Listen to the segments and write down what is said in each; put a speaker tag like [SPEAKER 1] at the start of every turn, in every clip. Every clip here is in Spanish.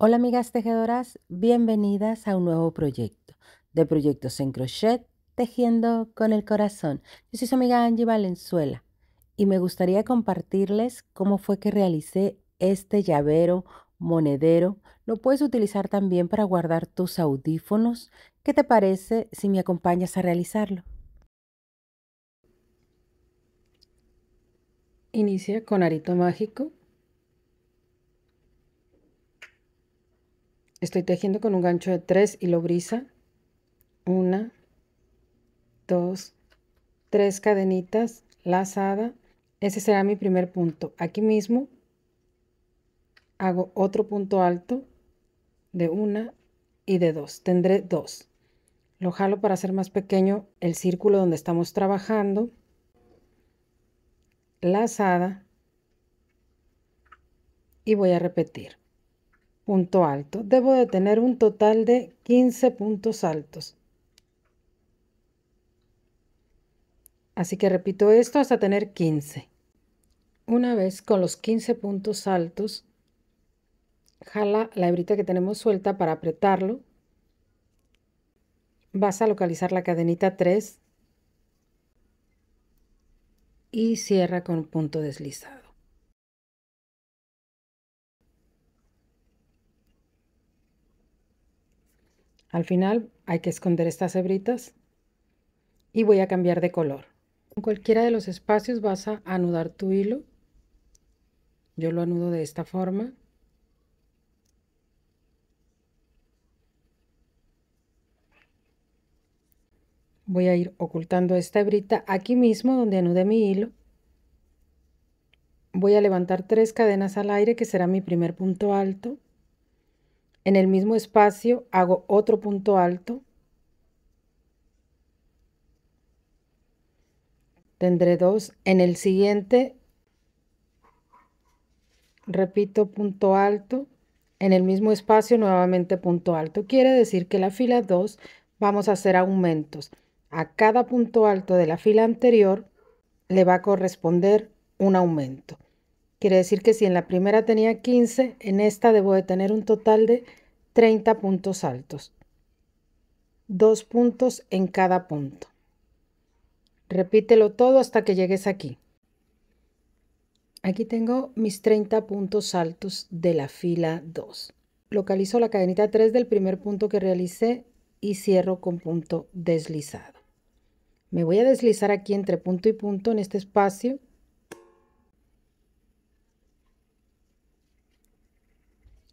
[SPEAKER 1] Hola amigas tejedoras, bienvenidas a un nuevo proyecto de proyectos en crochet, tejiendo con el corazón. Yo soy su amiga Angie Valenzuela y me gustaría compartirles cómo fue que realicé este llavero monedero. Lo puedes utilizar también para guardar tus audífonos. ¿Qué te parece si me acompañas a realizarlo? Inicia con arito mágico estoy tejiendo con un gancho de 3 lo brisa, una, dos, tres cadenitas lazada. Ese será mi primer punto. Aquí mismo hago otro punto alto de una y de dos. Tendré dos. Lo jalo para hacer más pequeño el círculo donde estamos trabajando. Lazada. Y voy a repetir punto alto. Debo de tener un total de 15 puntos altos. Así que repito esto hasta tener 15. Una vez con los 15 puntos altos, jala la hebrita que tenemos suelta para apretarlo. Vas a localizar la cadenita 3 y cierra con punto deslizado. Al final hay que esconder estas hebritas y voy a cambiar de color. En cualquiera de los espacios vas a anudar tu hilo. Yo lo anudo de esta forma. voy a ir ocultando esta hebrita aquí mismo donde anude mi hilo. Voy a levantar tres cadenas al aire que será mi primer punto alto. En el mismo espacio hago otro punto alto. Tendré dos. En el siguiente repito punto alto. En el mismo espacio nuevamente punto alto. Quiere decir que la fila 2 vamos a hacer aumentos. A cada punto alto de la fila anterior le va a corresponder un aumento. Quiere decir que si en la primera tenía 15, en esta debo de tener un total de 30 puntos altos, dos puntos en cada punto. Repítelo todo hasta que llegues aquí. Aquí tengo mis 30 puntos altos de la fila 2. Localizo la cadenita 3 del primer punto que realicé y cierro con punto deslizado. Me voy a deslizar aquí entre punto y punto en este espacio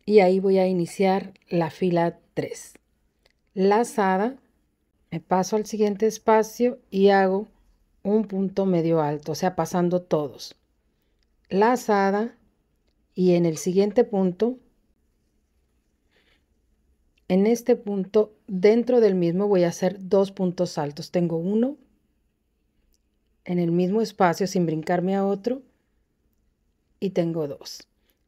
[SPEAKER 1] y ahí voy a iniciar la fila 3. Lazada, me paso al siguiente espacio y hago un punto medio alto, o sea, pasando todos. Lazada y en el siguiente punto, en este punto, dentro del mismo voy a hacer dos puntos altos. Tengo uno en el mismo espacio sin brincarme a otro y tengo dos.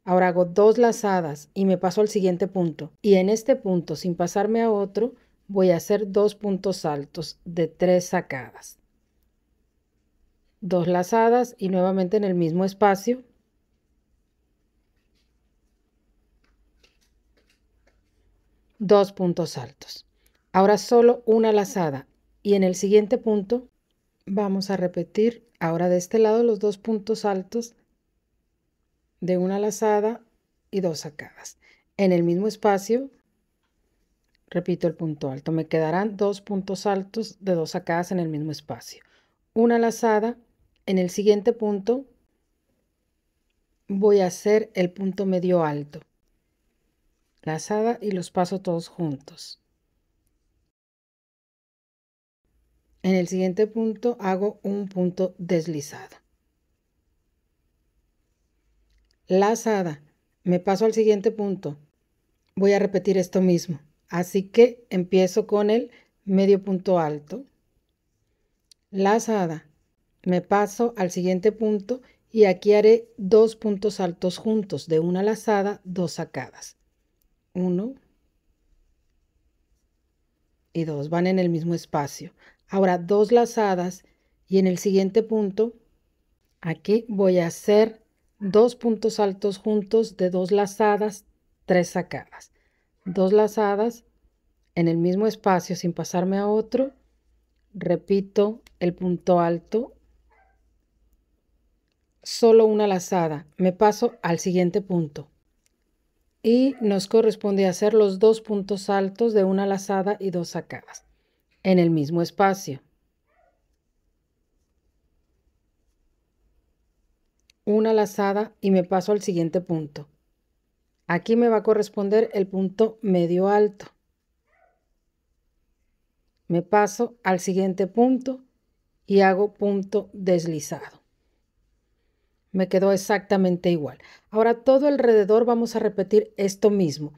[SPEAKER 1] Ahora hago dos lazadas y me paso al siguiente punto. Y en este punto, sin pasarme a otro, voy a hacer dos puntos altos de tres sacadas. Dos lazadas y nuevamente en el mismo espacio. Dos puntos altos. Ahora solo una lazada y en el siguiente punto vamos a repetir ahora de este lado los dos puntos altos de una lazada y dos sacadas. En el mismo espacio, repito el punto alto, me quedarán dos puntos altos de dos sacadas en el mismo espacio. Una lazada, en el siguiente punto voy a hacer el punto medio alto. Lazada y los paso todos juntos. En el siguiente punto hago un punto deslizado lazada. Me paso al siguiente punto. Voy a repetir esto mismo. Así que empiezo con el medio punto alto. Lazada. Me paso al siguiente punto y aquí haré dos puntos altos juntos, de una lazada, dos sacadas. Uno y dos, van en el mismo espacio. Ahora dos lazadas y en el siguiente punto, aquí voy a hacer dos puntos altos juntos de dos lazadas, tres sacadas. Dos lazadas en el mismo espacio sin pasarme a otro. Repito el punto alto. Solo una lazada. Me paso al siguiente punto. Y nos corresponde hacer los dos puntos altos de una lazada y dos sacadas en el mismo espacio. una lazada y me paso al siguiente punto. Aquí me va a corresponder el punto medio alto. Me paso al siguiente punto y hago punto deslizado. Me quedó exactamente igual. Ahora todo alrededor vamos a repetir esto mismo.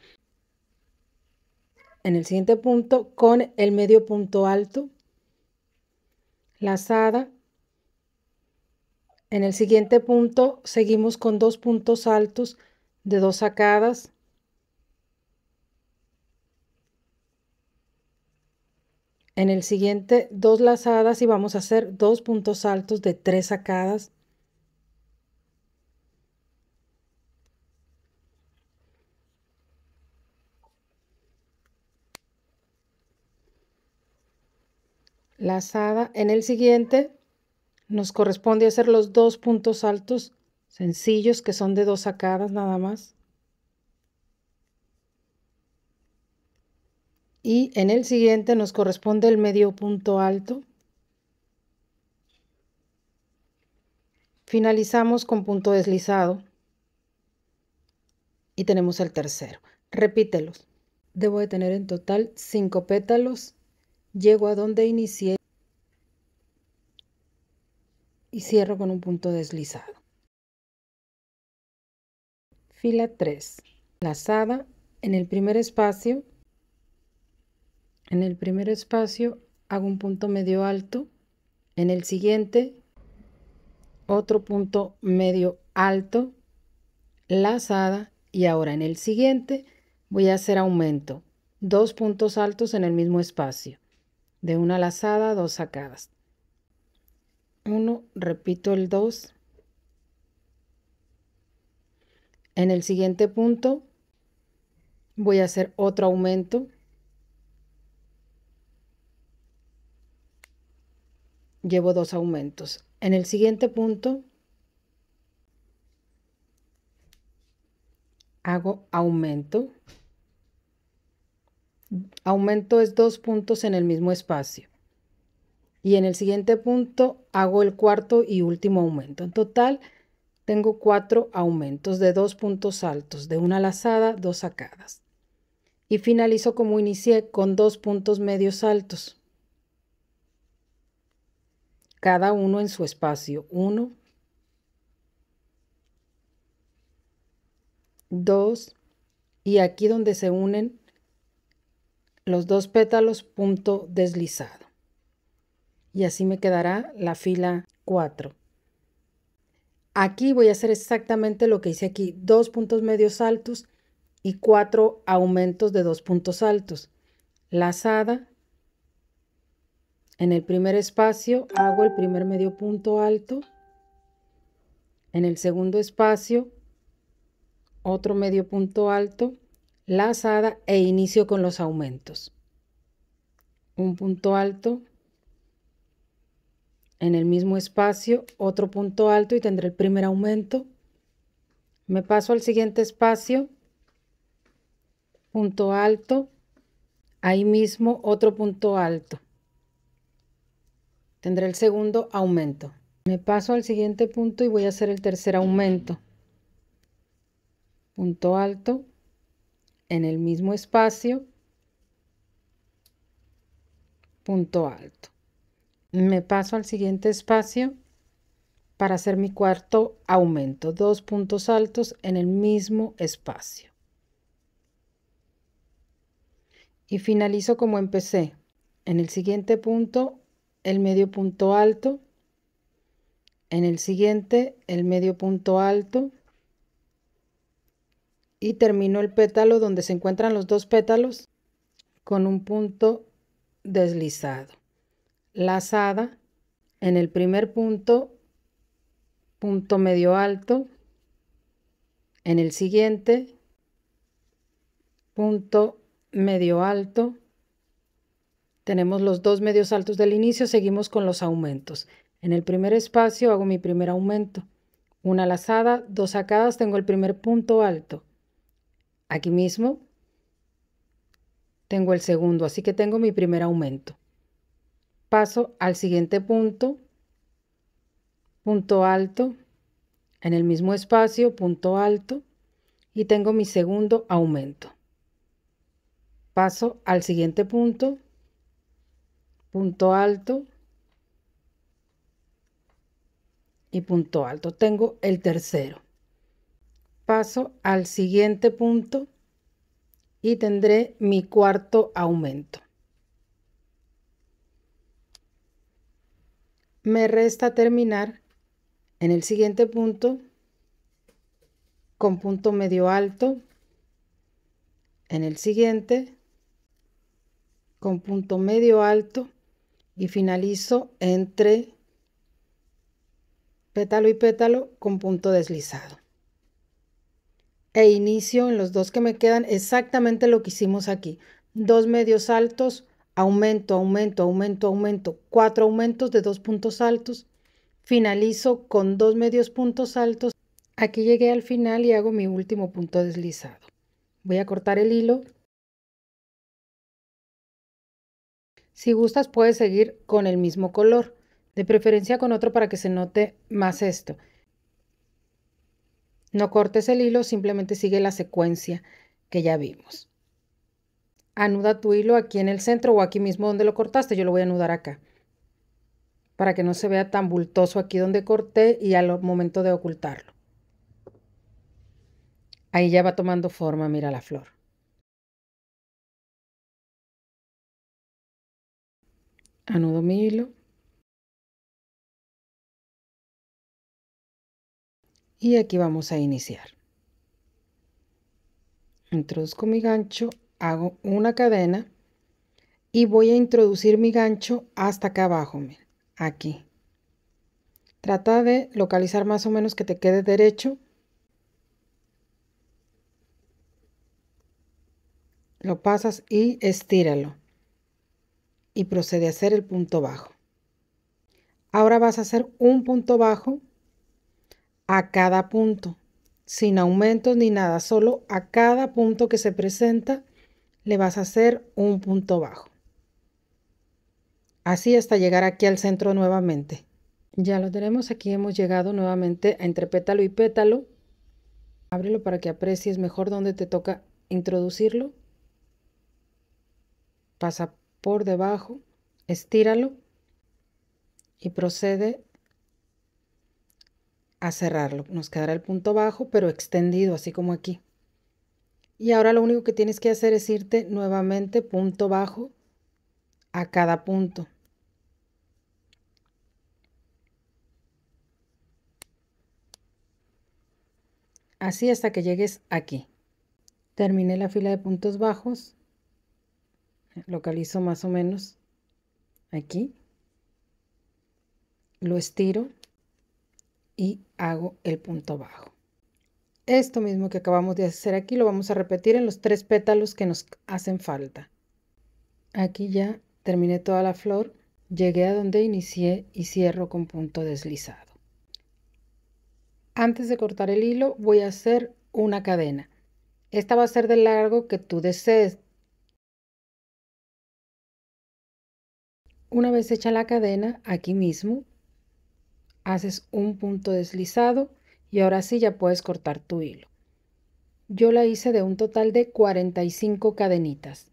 [SPEAKER 1] En el siguiente punto con el medio punto alto, lazada en el siguiente punto seguimos con dos puntos altos de dos sacadas. En el siguiente dos lazadas y vamos a hacer dos puntos altos de tres sacadas. lazada en el siguiente nos corresponde hacer los dos puntos altos sencillos que son de dos sacadas nada más. Y en el siguiente nos corresponde el medio punto alto. Finalizamos con punto deslizado. Y tenemos el tercero. Repítelos. Debo de tener en total cinco pétalos. Llego a donde inicié y cierro con un punto deslizado. Fila 3. Lazada en el primer espacio. En el primer espacio hago un punto medio alto. En el siguiente, otro punto medio alto, lazada. Y ahora en el siguiente voy a hacer aumento. Dos puntos altos en el mismo espacio. De una lazada, dos sacadas. 1, repito el 2. En el siguiente punto voy a hacer otro aumento. Llevo dos aumentos. En el siguiente punto hago aumento. Aumento es dos puntos en el mismo espacio y en el siguiente punto hago el cuarto y último aumento. En total tengo cuatro aumentos de dos puntos altos, de una lazada, dos sacadas. Y finalizo como inicié con dos puntos medios altos, cada uno en su espacio. Uno, dos, y aquí donde se unen los dos pétalos, punto deslizado y así me quedará la fila 4. Aquí voy a hacer exactamente lo que hice aquí, dos puntos medios altos y cuatro aumentos de dos puntos altos. Lazada, en el primer espacio hago el primer medio punto alto, en el segundo espacio otro medio punto alto, lazada e inicio con los aumentos. Un punto alto, en el mismo espacio otro punto alto y tendré el primer aumento. Me paso al siguiente espacio, punto alto, ahí mismo otro punto alto. Tendré el segundo aumento. Me paso al siguiente punto y voy a hacer el tercer aumento. Punto alto, en el mismo espacio, punto alto me paso al siguiente espacio para hacer mi cuarto aumento. Dos puntos altos en el mismo espacio. Y finalizo como empecé. En el siguiente punto, el medio punto alto. En el siguiente, el medio punto alto. Y termino el pétalo donde se encuentran los dos pétalos con un punto deslizado lazada en el primer punto, punto medio alto, en el siguiente, punto medio alto, tenemos los dos medios altos del inicio, seguimos con los aumentos. En el primer espacio hago mi primer aumento, una lazada, dos sacadas, tengo el primer punto alto. Aquí mismo tengo el segundo, así que tengo mi primer aumento. Paso al siguiente punto, punto alto, en el mismo espacio, punto alto, y tengo mi segundo aumento. Paso al siguiente punto, punto alto y punto alto. Tengo el tercero. Paso al siguiente punto y tendré mi cuarto aumento. me resta terminar en el siguiente punto con punto medio alto, en el siguiente con punto medio alto y finalizo entre pétalo y pétalo con punto deslizado. E inicio en los dos que me quedan exactamente lo que hicimos aquí. Dos medios altos, aumento, aumento, aumento, aumento, cuatro aumentos de dos puntos altos, finalizo con dos medios puntos altos, aquí llegué al final y hago mi último punto deslizado. Voy a cortar el hilo. Si gustas puedes seguir con el mismo color, de preferencia con otro para que se note más esto. No cortes el hilo, simplemente sigue la secuencia que ya vimos anuda tu hilo aquí en el centro o aquí mismo donde lo cortaste. Yo lo voy a anudar acá para que no se vea tan bultoso aquí donde corté y al momento de ocultarlo. Ahí ya va tomando forma, mira la flor. Anudo mi hilo. Y aquí vamos a iniciar. Introduzco mi gancho hago una cadena y voy a introducir mi gancho hasta acá abajo, aquí. Trata de localizar más o menos que te quede derecho. Lo pasas y estíralo. Y procede a hacer el punto bajo. Ahora vas a hacer un punto bajo a cada punto, sin aumentos ni nada, solo a cada punto que se presenta le vas a hacer un punto bajo. Así hasta llegar aquí al centro nuevamente. Ya lo tenemos aquí, hemos llegado nuevamente a entre pétalo y pétalo. Ábrelo para que aprecies mejor dónde te toca introducirlo. Pasa por debajo, estíralo y procede a cerrarlo. Nos quedará el punto bajo, pero extendido, así como aquí. Y ahora lo único que tienes que hacer es irte nuevamente punto bajo a cada punto. Así hasta que llegues aquí. Terminé la fila de puntos bajos. Localizo más o menos aquí. Lo estiro y hago el punto bajo. Esto mismo que acabamos de hacer aquí lo vamos a repetir en los tres pétalos que nos hacen falta. Aquí ya terminé toda la flor, llegué a donde inicié y cierro con punto deslizado. Antes de cortar el hilo voy a hacer una cadena. Esta va a ser del largo que tú desees. Una vez hecha la cadena, aquí mismo, haces un punto deslizado y ahora sí ya puedes cortar tu hilo. Yo la hice de un total de 45 cadenitas.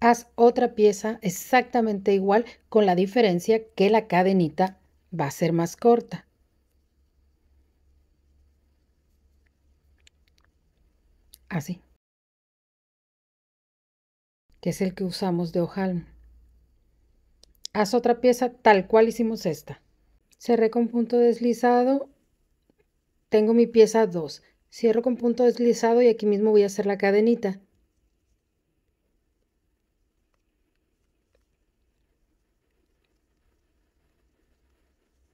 [SPEAKER 1] Haz otra pieza exactamente igual con la diferencia que la cadenita va a ser más corta. Así. Que es el que usamos de ojal haz otra pieza tal cual hicimos esta. Cerré con punto deslizado, tengo mi pieza 2. Cierro con punto deslizado y aquí mismo voy a hacer la cadenita.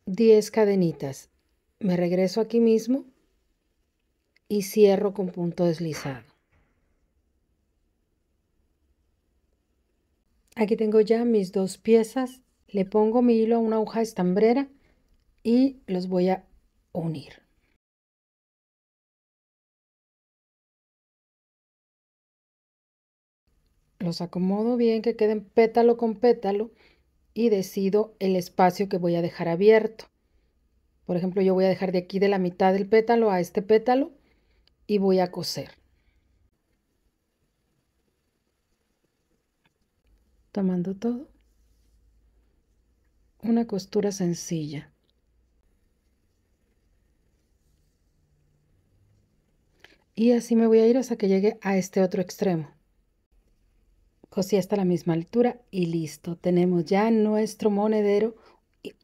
[SPEAKER 1] Diez cadenitas. Me regreso aquí mismo y cierro con punto deslizado. Aquí tengo ya mis dos piezas. Le pongo mi hilo a una hoja estambrera y los voy a unir. Los acomodo bien que queden pétalo con pétalo y decido el espacio que voy a dejar abierto. Por ejemplo, yo voy a dejar de aquí de la mitad del pétalo a este pétalo y voy a coser. tomando todo. Una costura sencilla. Y así me voy a ir hasta que llegue a este otro extremo. Cosí hasta la misma altura y listo. Tenemos ya nuestro monedero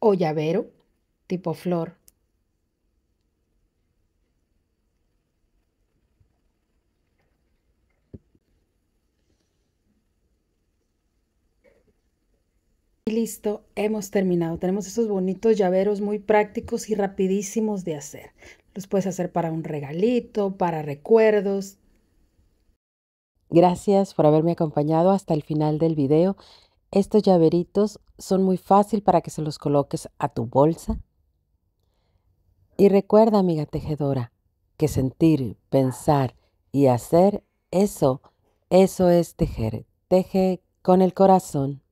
[SPEAKER 1] o llavero tipo flor Y listo, hemos terminado. Tenemos esos bonitos llaveros muy prácticos y rapidísimos de hacer. Los puedes hacer para un regalito, para recuerdos. Gracias por haberme acompañado hasta el final del video. Estos llaveritos son muy fácil para que se los coloques a tu bolsa. Y recuerda, amiga tejedora, que sentir, pensar y hacer, eso, eso es tejer. Teje con el corazón.